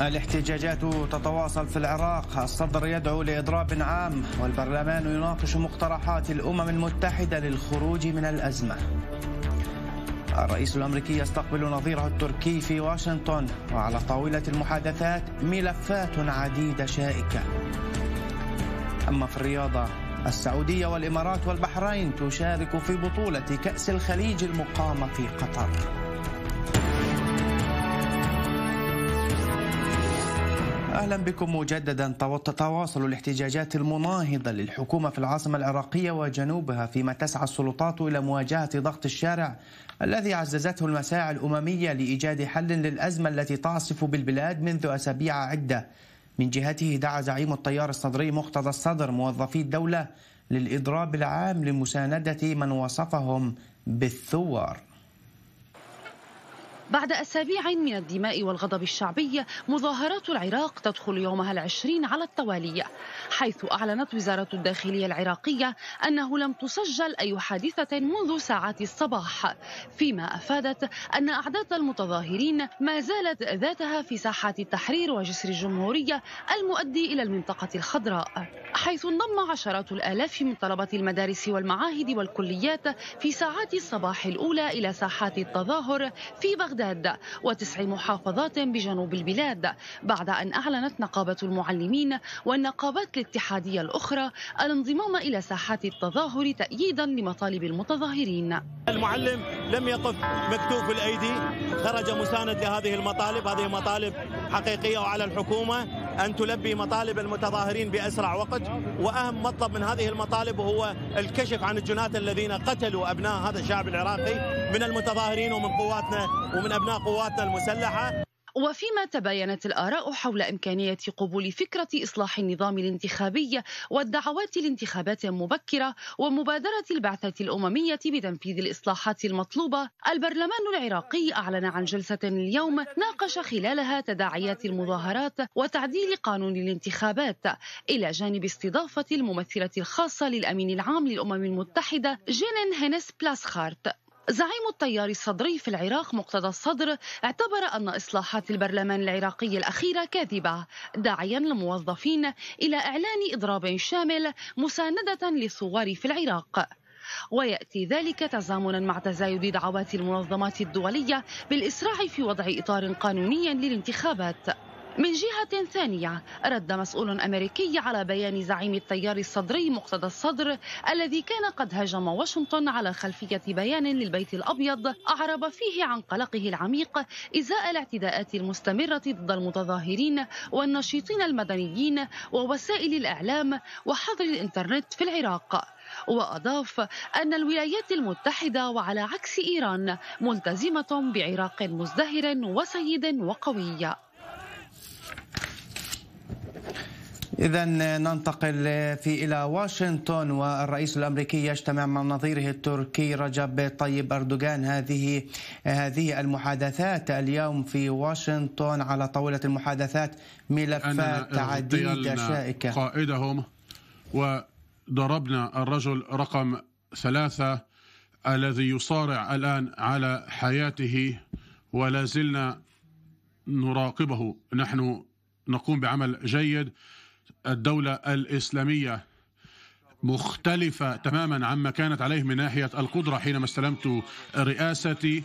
الاحتجاجات تتواصل في العراق الصدر يدعو لإضراب عام والبرلمان يناقش مقترحات الأمم المتحدة للخروج من الأزمة الرئيس الأمريكي يستقبل نظيره التركي في واشنطن وعلى طاولة المحادثات ملفات عديدة شائكة أما في الرياضة السعودية والإمارات والبحرين تشارك في بطولة كأس الخليج المقامة في قطر واهلا بكم مجددا تتواصل الاحتجاجات المناهضه للحكومه في العاصمه العراقيه وجنوبها فيما تسعى السلطات الى مواجهه ضغط الشارع الذي عززته المساعي الامميه لايجاد حل للازمه التي تعصف بالبلاد منذ اسابيع عده. من جهته دعا زعيم التيار الصدري مقتضى الصدر موظفي الدوله للاضراب العام لمسانده من وصفهم بالثوار. بعد أسابيع من الدماء والغضب الشعبي مظاهرات العراق تدخل يومها العشرين على التوالي حيث أعلنت وزارة الداخلية العراقية أنه لم تسجل أي حادثة منذ ساعات الصباح فيما أفادت أن أعداد المتظاهرين ما زالت ذاتها في ساحات التحرير وجسر الجمهورية المؤدي إلى المنطقة الخضراء حيث انضم عشرات الآلاف من طلبة المدارس والمعاهد والكليات في ساعات الصباح الأولى إلى ساحات التظاهر في بغداد بغداد وتسع محافظات بجنوب البلاد بعد أن أعلنت نقابة المعلمين والنقابات الاتحادية الأخرى الانضمام إلى ساحات التظاهر تأييدا لمطالب المتظاهرين المعلم لم يقف مكتوف الأيدي خرج مساند لهذه المطالب هذه مطالب حقيقية وعلى الحكومة أن تلبي مطالب المتظاهرين بأسرع وقت وأهم مطلب من هذه المطالب هو الكشف عن الجنات الذين قتلوا أبناء هذا الشعب العراقي من المتظاهرين ومن قواتنا ومن أبناء قواتنا المسلحة وفيما تباينت الآراء حول إمكانية قبول فكرة إصلاح النظام الانتخابي والدعوات لانتخابات مبكرة ومبادرة البعثة الأممية بتنفيذ الإصلاحات المطلوبة البرلمان العراقي أعلن عن جلسة اليوم ناقش خلالها تداعيات المظاهرات وتعديل قانون الانتخابات إلى جانب استضافة الممثلة الخاصة للأمين العام للأمم المتحدة جينين هينس بلاسخارت زعيم التيار الصدري في العراق مقتدى الصدر اعتبر أن إصلاحات البرلمان العراقي الأخيرة كاذبة داعيا الموظفين إلى إعلان إضراب شامل مساندة للثوار في العراق وياتي ذلك تزامنا مع تزايد دعوات المنظمات الدوليه بالاسراع في وضع اطار قانوني للانتخابات من جهة ثانية رد مسؤول أمريكي على بيان زعيم التيار الصدري مقتدى الصدر الذي كان قد هاجم واشنطن على خلفية بيان للبيت الأبيض أعرب فيه عن قلقه العميق إزاء الاعتداءات المستمرة ضد المتظاهرين والنشيطين المدنيين ووسائل الإعلام وحظر الإنترنت في العراق وأضاف أن الولايات المتحدة وعلى عكس إيران ملتزمة بعراق مزدهر وسيد وقوي إذا ننتقل في إلى واشنطن والرئيس الأمريكي يجتمع مع نظيره التركي رجب طيب أردوغان هذه هذه المحادثات اليوم في واشنطن على طاولة المحادثات ملفات عديدة شائكة قائدهم وضربنا الرجل رقم ثلاثة الذي يصارع الآن على حياته ولا زلنا نراقبه نحن نقوم بعمل جيد الدولة الإسلامية مختلفة تماما عما كانت عليه من ناحية القدرة حينما استلمت رئاستي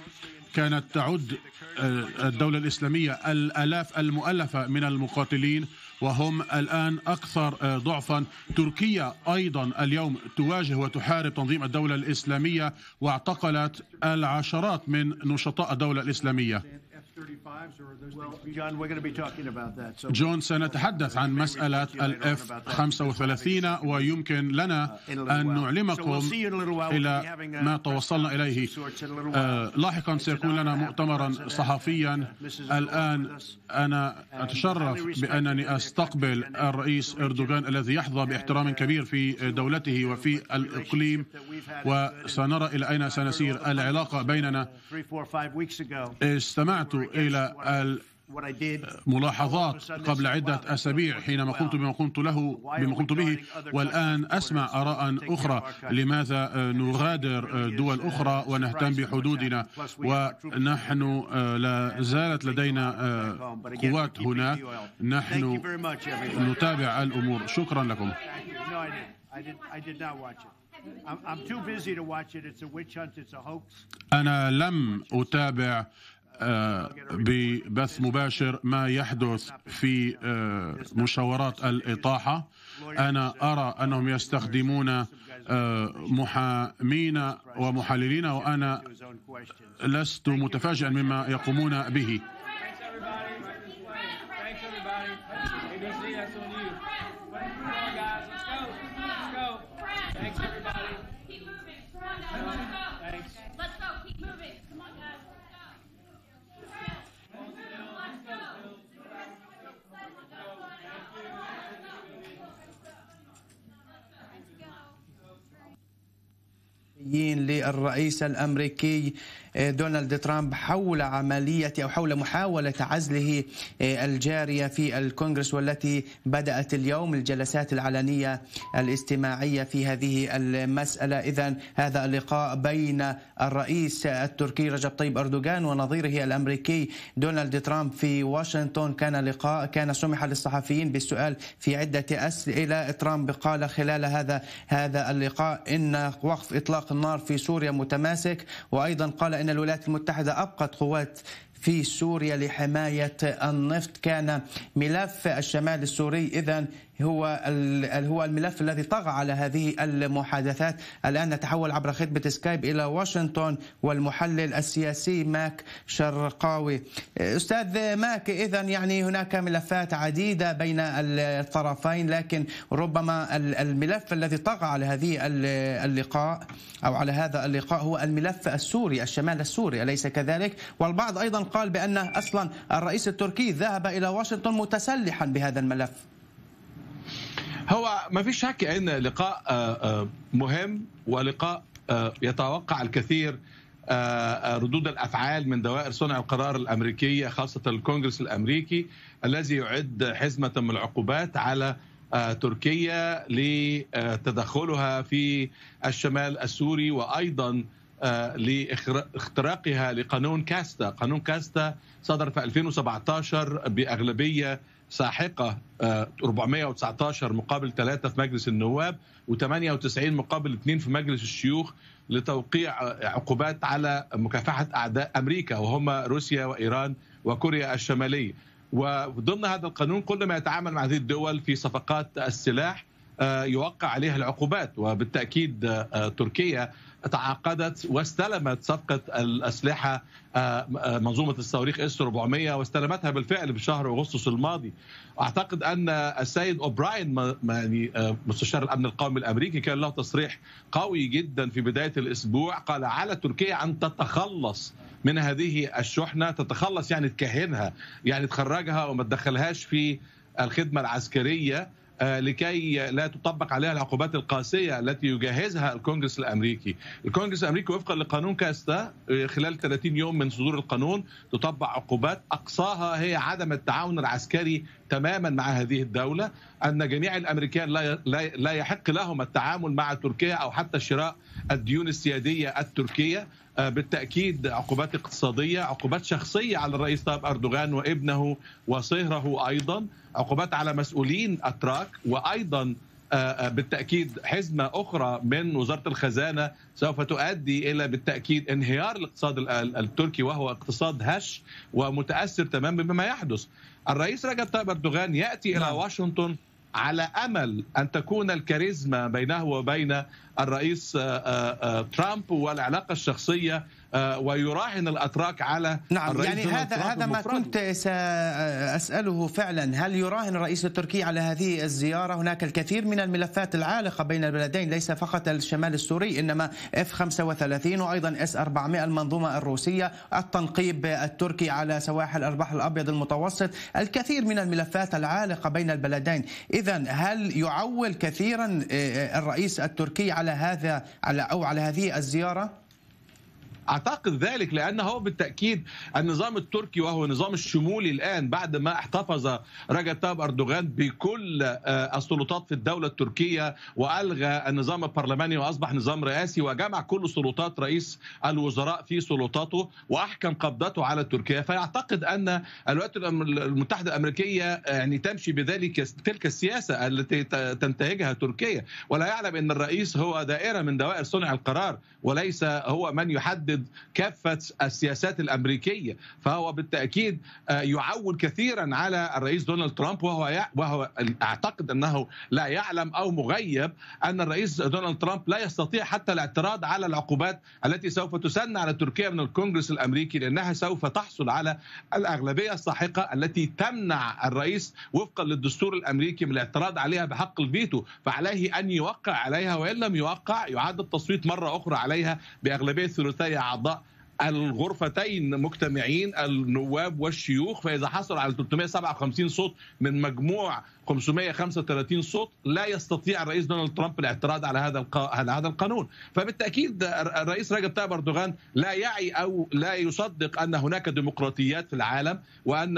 كانت تعد آه، الدولة الإسلامية الألاف المؤلفة من المقاتلين وهم الآن أكثر آه، ضعفا تركيا أيضا اليوم تواجه وتحارب تنظيم الدولة الإسلامية واعتقلت العشرات من نشطاء الدولة الإسلامية جون سنتحدث عن مسألة الاف 35 uh, ويمكن لنا uh, أن نعلمكم إلى ما توصلنا إليه uh, لاحقا سيكون لنا مؤتمرا صحفيا الآن أنا أتشرف بأنني أستقبل الرئيس إردوغان الذي يحظى باحترام كبير في دولته وفي الإقليم وسنرى إلى أين سنسير العلاقة بيننا استمعت إلى الملاحظات قبل عدة أسابيع حينما قمت بما قمت له بما قمت به والآن أسمع آراء أخرى لماذا نغادر دول أخرى ونهتم بحدودنا ونحن آه، لا زالت لدينا آه، قوات هنا نحن نتابع الأمور شكرا لكم أنا لم أتابع ببث مباشر ما يحدث في آه، مشاورات الإطاحة أنا أرى أنهم يستخدمون آه، محامين ومحللين وأنا لست متفاجئا مما يقومون به Thanks, everybody. الانتخابيين للرئيس الامريكي إيه، دونالد ترامب حول عملية أو حول محاولة عزله إيه، الجارية في الكونغرس والتي بدأت اليوم الجلسات العلنية الاجتماعية في هذه المسألة إذا هذا اللقاء بين الرئيس التركي رجب طيب أردوغان ونظيره الأمريكي دونالد ترامب في واشنطن كان لقاء كان سمح للصحفيين بالسؤال في عدة أسئلة ترامب قال خلال هذا هذا اللقاء إن وقف إطلاق النار في سوريا متماسك وأيضا قال بان الولايات المتحدة أبقت قوات في سوريا لحماية النفط كان ملف الشمال السوري إذا هو هو الملف الذي طغى على هذه المحادثات الآن نتحول عبر خطبة سكايب إلى واشنطن والمحلل السياسي ماك شرقاوي أستاذ ماك إذا يعني هناك ملفات عديدة بين الطرفين لكن ربما الملف الذي طغى على هذه اللقاء أو على هذا اللقاء هو الملف السوري الشمال السوري أليس كذلك والبعض أيضا قال بأن أصلا الرئيس التركي ذهب إلى واشنطن متسلحا بهذا الملف هو ما فيش شك ان لقاء آه، آه، مهم ولقاء آه، يتوقع الكثير ردود الافعال من دوائر صنع القرار الامريكيه خاصه الكونغرس الامريكي الذي يعد حزمه من العقوبات على تركيا لتدخلها في الشمال السوري وايضا لاختراقها لقانون كاستا، قانون كاستا صدر في 2017 باغلبيه ساحقه 419 آه، مقابل 3 في مجلس النواب و98 مقابل 2 في مجلس الشيوخ لتوقيع عقوبات على مكافحه اعداء امريكا وهم روسيا وايران وكوريا الشماليه وضمن هذا القانون كل ما يتعامل مع هذه الدول في صفقات السلاح آه، يوقع عليها العقوبات وبالتاكيد آه، تركيا تعاقدت واستلمت صفقه الاسلحه آه، آه، منظومه الصواريخ اس 400 واستلمتها بالفعل في شهر اغسطس الماضي. اعتقد ان السيد اوبراين يعني آه، مستشار الامن القومي الامريكي كان له تصريح قوي جدا في بدايه الاسبوع قال على تركيا ان تتخلص من هذه الشحنه، تتخلص يعني تكهنها، يعني تخرجها وما تدخلهاش في الخدمه العسكريه آه، لكي لا تطبق عليها العقوبات القاسيه التي يجهزها الكونغرس الامريكي. الكونغرس الامريكي وفقا لقانون كاستا آه، خلال 30 يوم من صدور القانون تطبق عقوبات اقصاها هي عدم التعاون العسكري تماما مع هذه الدوله، ان جميع الامريكان لا لا يحق لهم التعامل مع تركيا او حتى شراء الديون السياديه التركيه آه، بالتاكيد عقوبات اقتصاديه عقوبات شخصيه على الرئيس طيب اردوغان وابنه وصهره ايضا عقوبات على مسؤولين اتراك وايضا آه، آه، بالتاكيد حزمه اخرى من وزاره الخزانه سوف تؤدي الى بالتاكيد انهيار الاقتصاد التركي وهو اقتصاد هش ومتاثر تماما بما يحدث. الرئيس رجب طيب اردوغان ياتي الى نعم. واشنطن على امل ان تكون الكاريزما بينه وبين الرئيس آه، آه، آه، ترامب والعلاقه الشخصيه ويراهن الاتراك على نعم الرئيس يعني هذا هذا ما كنت ساساله فعلا هل يراهن الرئيس التركي على هذه الزياره هناك الكثير من الملفات العالقه بين البلدين ليس فقط الشمال السوري انما اف 35 وايضا اس 400 المنظومه الروسيه التنقيب التركي على سواحل البحر الابيض المتوسط الكثير من الملفات العالقه بين البلدين اذا هل يعول كثيرا الرئيس التركي على على هذا على أو على هذه الزيارة اعتقد ذلك لان هو بالتاكيد النظام التركي وهو النظام الشمولي الان بعد ما احتفظ رجب طيب اردوغان بكل آه، السلطات في الدوله التركيه والغى النظام البرلماني واصبح نظام رئاسي وجمع كل سلطات رئيس الوزراء في سلطاته واحكم قبضته على تركيا فيعتقد ان الولايات المتحده الامريكيه آه، يعني تمشي بذلك تلك السياسه التي تنتهجها تركيا ولا يعلم ان الرئيس هو دائره من دوائر صنع القرار وليس هو من يحدد ينفذ كافه السياسات الامريكيه فهو بالتاكيد آه، يعول كثيرا على الرئيس دونالد ترامب وهو وهو اعتقد انه لا يعلم او مغيب ان الرئيس دونالد ترامب لا يستطيع حتى الاعتراض على العقوبات التي سوف تسن على تركيا من الكونغرس الامريكي لانها سوف تحصل على الاغلبيه الساحقه التي تمنع الرئيس وفقا للدستور الامريكي من الاعتراض عليها بحق الفيتو فعليه ان يوقع عليها وان لم يوقع يعاد التصويت مره اخرى عليها باغلبيه ثلثيه اعضاء الغرفتين مجتمعين النواب والشيوخ فاذا حصل على 357 صوت من مجموع 535 صوت لا يستطيع الرئيس دونالد ترامب الاعتراض على هذا على هذا القانون فبالتاكيد الرئيس رجب طيب اردوغان لا يعي او لا يصدق ان هناك ديمقراطيات في العالم وان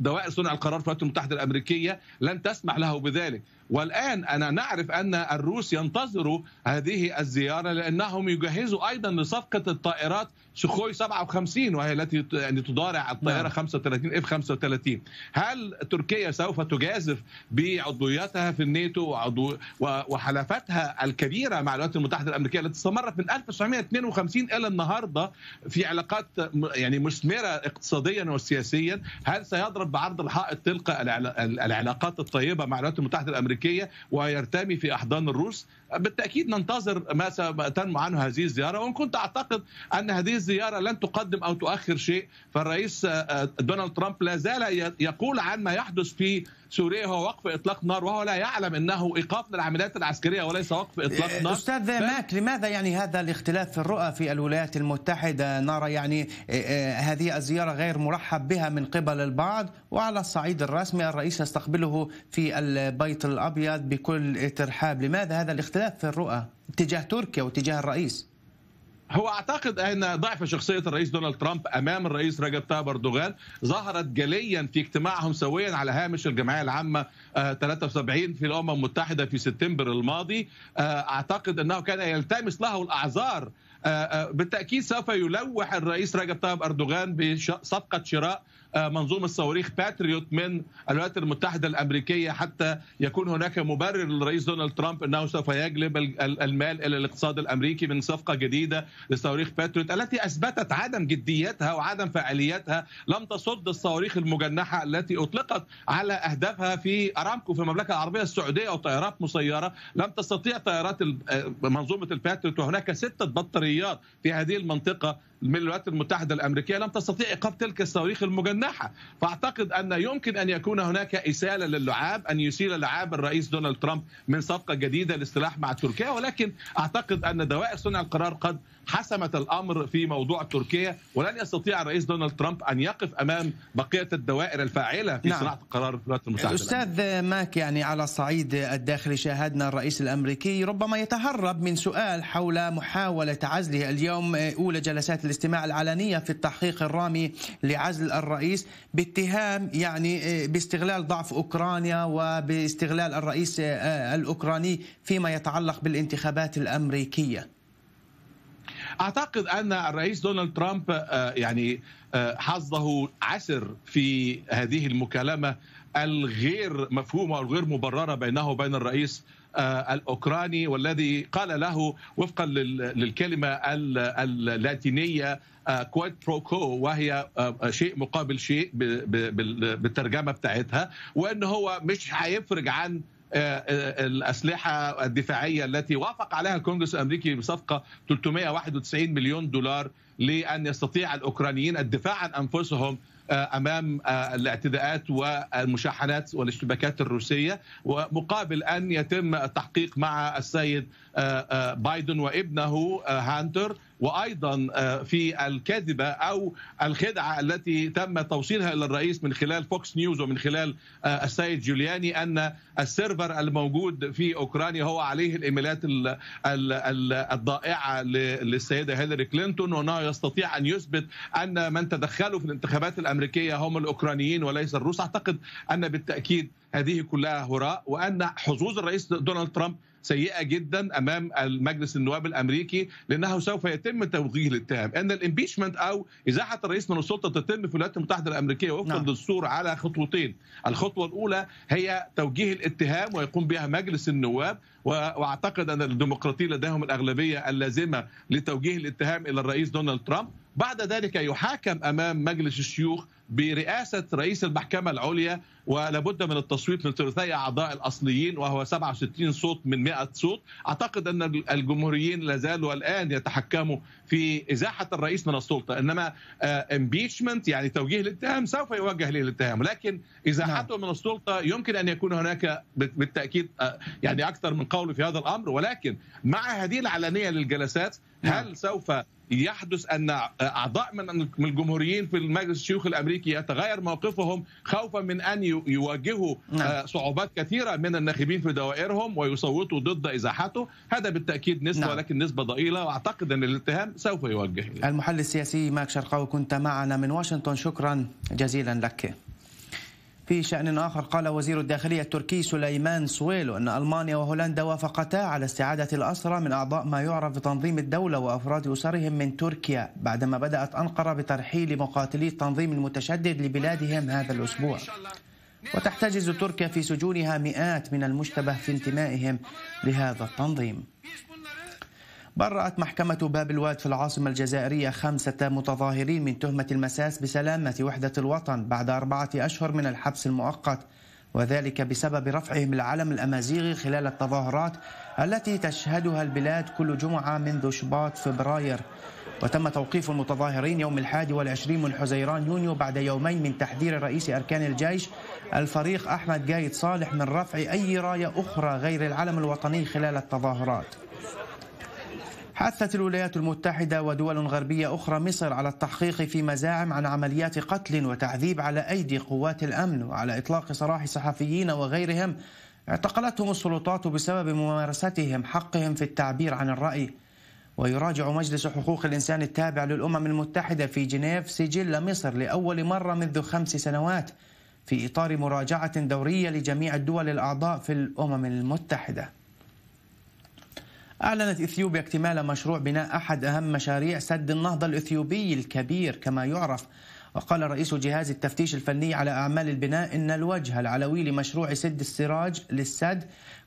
دوائر صنع القرار في الولايات المتحده الامريكيه لن تسمح له بذلك والآن أنا نعرف أن الروس ينتظروا هذه الزيارة لأنهم يجهزوا أيضا لصفقة الطائرات سخوي 57 وهي التي يعني تضارع الطائرة 35 اف 35 هل تركيا سوف تجازف بعضويتها في الناتو وعضو وحلفتها الكبيرة مع الولايات المتحدة الأمريكية التي استمرت من 1952 إلى النهاردة في علاقات يعني مثمرة اقتصاديا وسياسيا هل سيضرب بعرض الحائط تلك العلاقات الطيبة مع الولايات المتحدة الأمريكية الامريكيه ويرتمي في احضان الروس بالتاكيد ننتظر ما ستنمو عنه هذه الزياره وان كنت اعتقد ان هذه الزياره لن تقدم او تؤخر شيء فالرئيس آه، آه، دونالد ترامب لا زال يقول عن ما يحدث في سوريا هو وقف اطلاق نار وهو لا يعلم انه ايقاف للعمليات العسكريه وليس وقف اطلاق آه، نار استاذ ماك لماذا يعني هذا الاختلاف في الرؤى في الولايات المتحده نرى يعني هذه الزياره غير مرحب بها من قبل البعض وعلى الصعيد الرسمي الرئيس يستقبله في البيت الابيض بكل ترحاب لماذا هذا الاختلاف اختلاف في الرؤى تجاه تركيا وتجاه الرئيس هو اعتقد ان ضعف شخصيه الرئيس دونالد ترامب امام الرئيس رجب طيب اردوغان ظهرت جليا في اجتماعهم سويا على هامش الجمعيه العامه 73 آه، في الامم المتحده في سبتمبر الماضي آه، اعتقد انه كان يلتمس له الاعذار آه، بالتاكيد سوف يلوح الرئيس رجب طيب اردوغان بصفقه شراء آه، منظومه صواريخ باتريوت من الولايات المتحده الامريكيه حتى يكون هناك مبرر للرئيس دونالد ترامب انه سوف يجلب المال الى الاقتصاد الامريكي من صفقه جديده لصواريخ باتريوت التي اثبتت عدم جديتها وعدم فعاليتها لم تصد الصواريخ المجنحه التي اطلقت على اهدافها في ارامكو في المملكه العربيه السعوديه او طائرات مسيره لم تستطيع طائرات آه، منظومه الباتريوت وهناك سته بطاريات في هذه المنطقه من الولايات المتحدة الأمريكية لم تستطيع إيقاف تلك الصواريخ المجنحة فأعتقد أن يمكن أن يكون هناك إسالة للعاب أن يسيل لعاب الرئيس دونالد ترامب من صفقة جديدة للسلاح مع تركيا ولكن أعتقد أن دوائر صنع القرار قد حسمت الامر في موضوع تركيا ولن يستطيع الرئيس دونالد ترامب ان يقف امام بقيه الدوائر الفاعله في نعم. صناعه القرار الولايات المتحده الاستاذ ماك يعني على الصعيد الداخلي شاهدنا الرئيس الامريكي ربما يتهرب من سؤال حول محاوله عزله اليوم آه، اولى جلسات الاستماع العلنيه في التحقيق الرامي لعزل الرئيس باتهام يعني آه، باستغلال ضعف اوكرانيا وباستغلال الرئيس آه، الاوكراني فيما يتعلق بالانتخابات الامريكيه اعتقد ان الرئيس دونالد ترامب آه، يعني آه، حظه عسر في هذه المكالمه الغير مفهومه والغير مبرره بينه وبين الرئيس آه، الاوكراني والذي قال له وفقا للكلمه اللاتينيه كويت برو كو وهي شيء مقابل شيء بالترجمه بتاعتها وان هو مش هيفرج عن آه، آه، الاسلحه الدفاعيه التي وافق عليها الكونغرس الامريكي بصفقه 391 مليون دولار لان يستطيع الاوكرانيين الدفاع عن انفسهم آه، امام الاعتداءات والمشاحنات والاشتباكات الروسيه ومقابل ان يتم التحقيق مع السيد آه، آه، بايدن وابنه آه، هانتر وايضا في الكذبه او الخدعه التي تم توصيلها الى الرئيس من خلال فوكس نيوز ومن خلال السيد جولياني ان السيرفر الموجود في اوكرانيا هو عليه الايميلات الضائعه للسيده هيلاري كلينتون وانه يستطيع ان يثبت ان من تدخلوا في الانتخابات الامريكيه هم الاوكرانيين وليس الروس اعتقد ان بالتاكيد هذه كلها هراء وان حظوظ الرئيس دونالد ترامب سيئه جدا امام المجلس النواب الامريكي لانه سوف يتم توجيه الاتهام ان الامبيشمنت او ازاحه الرئيس من السلطه تتم في الولايات المتحده الامريكيه وفق نعم. الدستور على خطوتين الخطوه الاولى هي توجيه الاتهام ويقوم بها مجلس النواب واعتقد ان الديمقراطيين لديهم الاغلبيه اللازمه لتوجيه الاتهام الى الرئيس دونالد ترامب بعد ذلك يحاكم امام مجلس الشيوخ برئاسه رئيس المحكمه العليا ولابد من التصويت لثلثي اعضاء الاصليين وهو 67 صوت من 100 صوت اعتقد ان الجمهوريين لا زالوا الان يتحكموا في ازاحه الرئيس من السلطه انما امبيتشمنت آه، يعني توجيه الاتهام سوف يوجه للاتهام لكن ازاحته نعم. من السلطه يمكن ان يكون هناك بالتاكيد آه، يعني اكثر من قول في هذا الامر ولكن مع هذه العلنيه للجلسات نعم. هل سوف يحدث ان اعضاء من الجمهوريين في المجلس الشيوخ الامريكي يتغير موقفهم خوفا من ان يواجهوا نعم. آه، صعوبات كثيره من الناخبين في دوائرهم ويصوتوا ضد ازاحته هذا بالتاكيد نسبه نعم. ولكن نسبه ضئيله واعتقد ان الاتهام سوف يوجه المحلل السياسي ماك شرقاوي كنت معنا من واشنطن شكرا جزيلا لك في شأن آخر قال وزير الداخلية التركي سليمان سويلو أن ألمانيا وهولندا وافقتا على استعادة الأسرى من أعضاء ما يعرف بتنظيم الدولة وأفراد أسرهم من تركيا بعدما بدأت أنقرة بترحيل مقاتلي التنظيم المتشدد لبلادهم هذا الأسبوع وتحتجز تركيا في سجونها مئات من المشتبه في انتمائهم لهذا التنظيم برأت محكمة باب الواد في العاصمة الجزائرية خمسة متظاهرين من تهمة المساس بسلامة وحدة الوطن بعد أربعة أشهر من الحبس المؤقت وذلك بسبب رفعهم العلم الأمازيغي خلال التظاهرات التي تشهدها البلاد كل جمعة منذ شباط فبراير وتم توقيف المتظاهرين يوم الحادي والعشرين من حزيران يونيو بعد يومين من تحذير رئيس أركان الجيش الفريق أحمد قايد صالح من رفع أي راية أخرى غير العلم الوطني خلال التظاهرات حثت الولايات المتحدة ودول غربية أخرى مصر على التحقيق في مزاعم عن عمليات قتل وتعذيب على أيدي قوات الأمن وعلى إطلاق سراح صحفيين وغيرهم اعتقلتهم السلطات بسبب ممارستهم حقهم في التعبير عن الرأي ويراجع مجلس حقوق الإنسان التابع للأمم المتحدة في جنيف سجل مصر لأول مرة منذ خمس سنوات في إطار مراجعة دورية لجميع الدول الأعضاء في الأمم المتحدة أعلنت إثيوبيا اكتمال مشروع بناء أحد أهم مشاريع سد النهضة الإثيوبي الكبير كما يعرف وقال رئيس جهاز التفتيش الفني على أعمال البناء إن الوجه العلوي لمشروع سد السراج للسد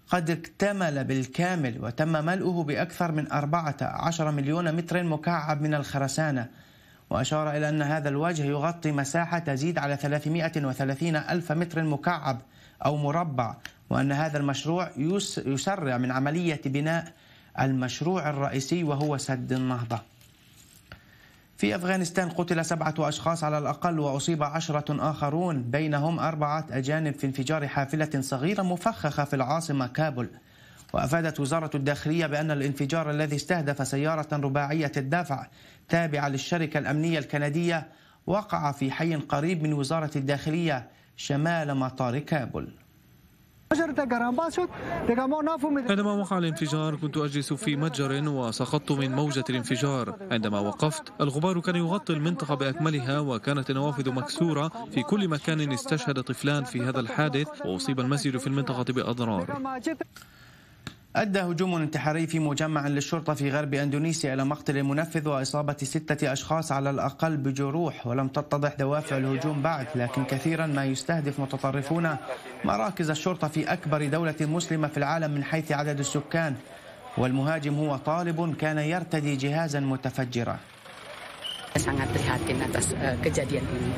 قد اكتمل بالكامل وتم ملؤه بأكثر من 14 مليون متر مكعب من الخرسانة وأشار إلى أن هذا الوجه يغطي مساحة تزيد على 330 ألف متر مكعب أو مربع وأن هذا المشروع يسرع من عملية بناء المشروع الرئيسي وهو سد النهضة في أفغانستان قتل سبعة أشخاص على الأقل وأصيب عشرة آخرون بينهم أربعة أجانب في انفجار حافلة صغيرة مفخخة في العاصمة كابول وأفادت وزارة الداخلية بأن الانفجار الذي استهدف سيارة رباعية الدفع تابعة للشركة الأمنية الكندية وقع في حي قريب من وزارة الداخلية شمال مطار كابول عندما وقع الانفجار كنت أجلس في متجر وسقطت من موجة الانفجار عندما وقفت الغبار كان يغطي المنطقة بأكملها وكانت النوافذ مكسورة في كل مكان استشهد طفلان في هذا الحادث وأصيب المسجد في المنطقة بأضرار أدى هجوم انتحاري في مجمع للشرطة في غرب أندونيسيا إلى مقتل المنفذ وإصابة ستة أشخاص على الأقل بجروح ولم تتضح دوافع الهجوم بعد لكن كثيرا ما يستهدف متطرفون مراكز الشرطة في أكبر دولة مسلمة في العالم من حيث عدد السكان والمهاجم هو طالب كان يرتدي جهازا متفجرا sangat prihatin atas eh, kejadian ini.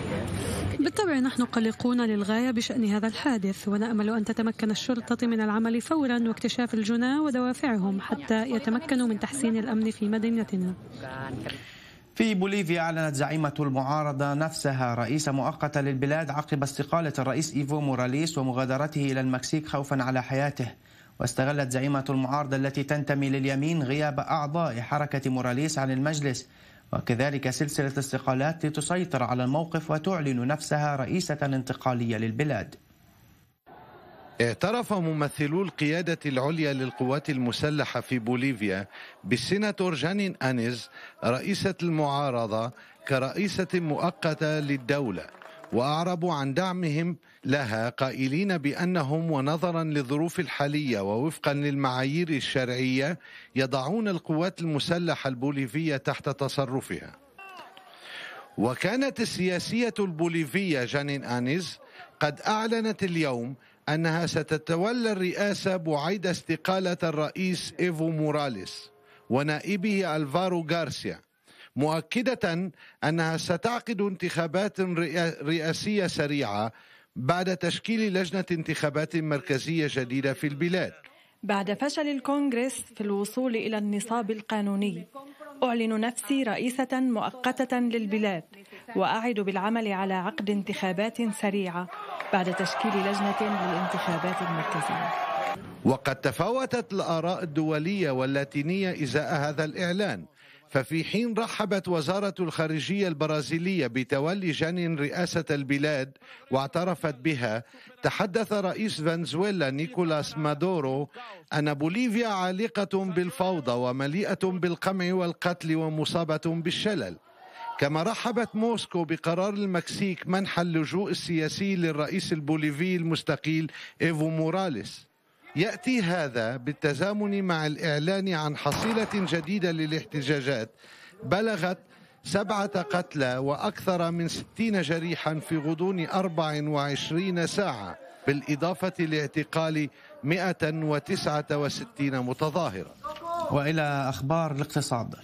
بالطبع نحن قلقون للغاية بشأن هذا الحادث ونأمل أن تتمكن الشرطة من العمل فورا واكتشاف الجناة ودوافعهم حتى يتمكنوا من تحسين الأمن في مدينتنا في بوليفيا أعلنت زعيمة المعارضة نفسها رئيسة مؤقتة للبلاد عقب استقالة الرئيس إيفو موراليس ومغادرته إلى المكسيك خوفا على حياته واستغلت زعيمة المعارضة التي تنتمي لليمين غياب أعضاء حركة موراليس عن المجلس وكذلك سلسلة استقالات لتسيطر على الموقف وتعلن نفسها رئيسة انتقالية للبلاد اعترف ممثلو القيادة العليا للقوات المسلحة في بوليفيا بالسيناتور جانين أنيز رئيسة المعارضة كرئيسة مؤقتة للدولة واعربوا عن دعمهم لها قائلين بانهم ونظرا للظروف الحاليه ووفقا للمعايير الشرعيه يضعون القوات المسلحه البوليفيه تحت تصرفها. وكانت السياسيه البوليفيه جانين انيز قد اعلنت اليوم انها ستتولى الرئاسه بعيد استقاله الرئيس ايفو موراليس ونائبه الفارو غارسيا مؤكدة أنها ستعقد انتخابات رئاسية سريعة بعد تشكيل لجنة انتخابات مركزية جديدة في البلاد بعد فشل الكونغرس في الوصول إلى النصاب القانوني أعلن نفسي رئيسة مؤقتة للبلاد وأعد بالعمل على عقد انتخابات سريعة بعد تشكيل لجنة للانتخابات المركزية وقد تفاوتت الآراء الدولية واللاتينية إزاء هذا الإعلان ففي حين رحبت وزارة الخارجية البرازيلية بتولي جانين رئاسة البلاد واعترفت بها تحدث رئيس فنزويلا نيكولاس مادورو أن بوليفيا عالقة بالفوضى ومليئة بالقمع والقتل ومصابة بالشلل كما رحبت موسكو بقرار المكسيك منح اللجوء السياسي للرئيس البوليفي المستقيل إيفو موراليس يأتي هذا بالتزامن مع الإعلان عن حصيلة جديدة للاحتجاجات بلغت سبعة قتلى وأكثر من ستين جريحا في غضون 24 ساعة بالإضافة لاعتقال 169 متظاهرا وإلى أخبار الاقتصاد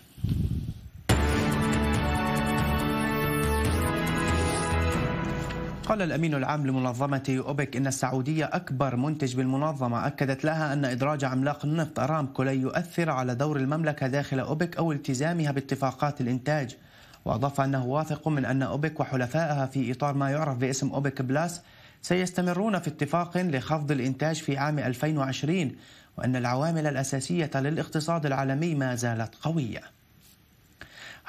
قال الأمين العام لمنظمة أوبك إن السعودية أكبر منتج بالمنظمة أكدت لها أن إدراج عملاق النفط أرامكو لا يؤثر على دور المملكة داخل أوبك أو التزامها باتفاقات الإنتاج وأضاف أنه واثق من أن أوبك وحلفائها في إطار ما يعرف باسم أوبك بلاس سيستمرون في اتفاق لخفض الإنتاج في عام 2020 وأن العوامل الأساسية للاقتصاد العالمي ما زالت قوية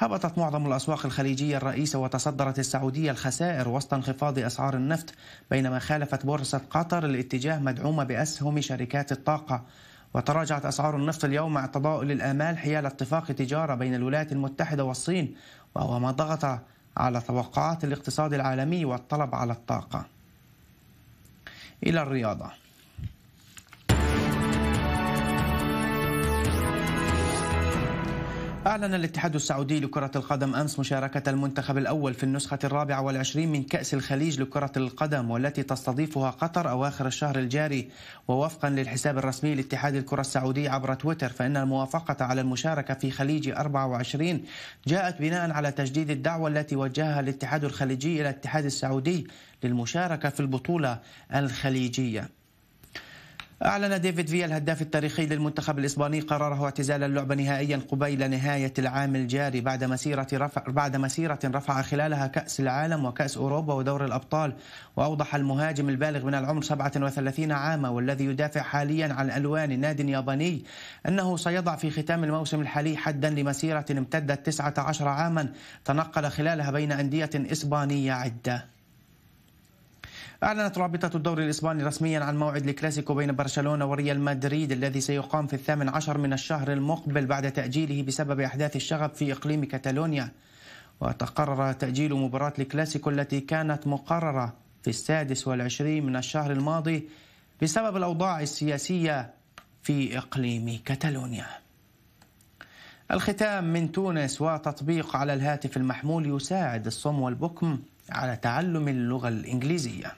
هبطت معظم الأسواق الخليجية الرئيسة وتصدرت السعودية الخسائر وسط انخفاض أسعار النفط بينما خالفت بورصة قطر الاتجاه مدعومة بأسهم شركات الطاقة وتراجعت أسعار النفط اليوم مع تضاؤل الآمال حيال اتفاق تجارة بين الولايات المتحدة والصين وهو ما ضغط على توقعات الاقتصاد العالمي والطلب على الطاقة إلى الرياضة أعلن الاتحاد السعودي لكرة القدم أمس مشاركة المنتخب الأول في النسخة الرابعة والعشرين من كأس الخليج لكرة القدم والتي تستضيفها قطر أواخر الشهر الجاري ووفقا للحساب الرسمي لاتحاد الكرة السعودي عبر تويتر فإن الموافقة على المشاركة في خليج 24 جاءت بناء على تجديد الدعوة التي وجهها الاتحاد الخليجي إلى الاتحاد السعودي للمشاركة في البطولة الخليجية أعلن ديفيد فيا الهداف التاريخي للمنتخب الإسباني قراره اعتزال اللعبة نهائيا قبيل نهاية العام الجاري بعد مسيرة رفع بعد مسيرة رفع خلالها كأس العالم وكأس أوروبا ودور الأبطال وأوضح المهاجم البالغ من العمر 37 عاما والذي يدافع حاليا عن ألوان نادي ياباني أنه سيضع في ختام الموسم الحالي حدا لمسيرة امتدت 19 عاما تنقل خلالها بين أندية إسبانية عدة أعلنت رابطة الدوري الإسباني رسميا عن موعد الكلاسيكو بين برشلونة وريال مدريد الذي سيقام في الثامن عشر من الشهر المقبل بعد تأجيله بسبب أحداث الشغب في إقليم كاتالونيا وتقرر تأجيل مباراة الكلاسيكو التي كانت مقررة في السادس والعشرين من الشهر الماضي بسبب الأوضاع السياسية في إقليم كاتالونيا الختام من تونس وتطبيق على الهاتف المحمول يساعد الصم والبكم على تعلم اللغة الإنجليزية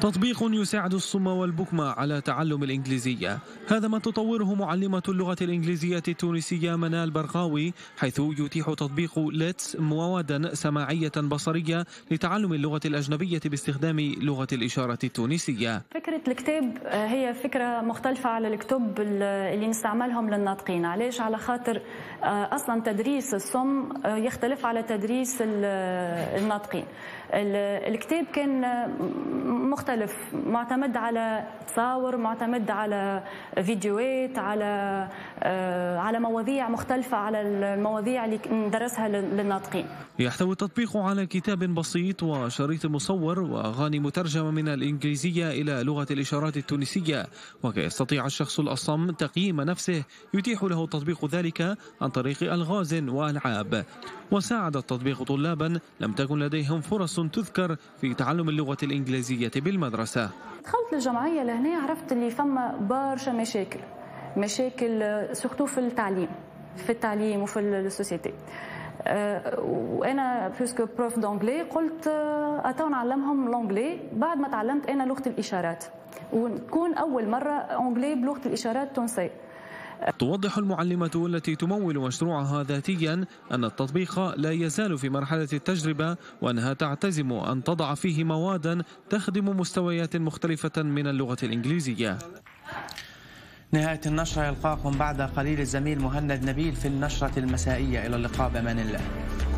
تطبيق يساعد الصم والبكم على تعلم الإنجليزية هذا ما تطوره معلمة اللغة الإنجليزية التونسية منال برغاوي حيث يتيح تطبيق ليتس موادا سماعية بصرية لتعلم اللغة الأجنبية باستخدام لغة الإشارة التونسية فكرة الكتاب آه، هي فكرة مختلفة على الكتب اللي نستعملهم للناطقين علاش على خاطر آه، أصلا تدريس الصم آه، يختلف على تدريس الناطقين الكتاب كان مختلف معتمد على تصاور معتمد على فيديوهات على آه، على مواضيع مختلفة على المواضيع اللي ندرسها للناطقين يحتوي التطبيق على كتاب بسيط وشريط مصور وأغاني مترجمة من الإنجليزية إلى لغة الإشارات التونسية وكي يستطيع الشخص الأصم تقييم نفسه يتيح له التطبيق ذلك عن طريق ألغاز وألعاب وساعد التطبيق طلابا لم تكن لديهم فرص تذكر في تعلم اللغة الإنجليزية العربية بالمدرسة دخلت الجمعية لهنا عرفت اللي فما برشا مشاكل مشاكل آه، سورتو في التعليم في التعليم وفي السوسيتي آه، وانا بيسكو بروف دونجلي قلت آه، اتو نعلمهم لونجلي بعد ما تعلمت انا لغه الاشارات وتكون اول مره اونجلي بلغه الاشارات تونسيه توضح المعلمة التي تمول مشروعها ذاتيا أن التطبيق لا يزال في مرحلة التجربة وأنها تعتزم أن تضع فيه موادا تخدم مستويات مختلفة من اللغة الإنجليزية نهاية النشرة يلقاكم بعد قليل الزميل مهند نبيل في النشرة المسائية إلى اللقاء بأمان الله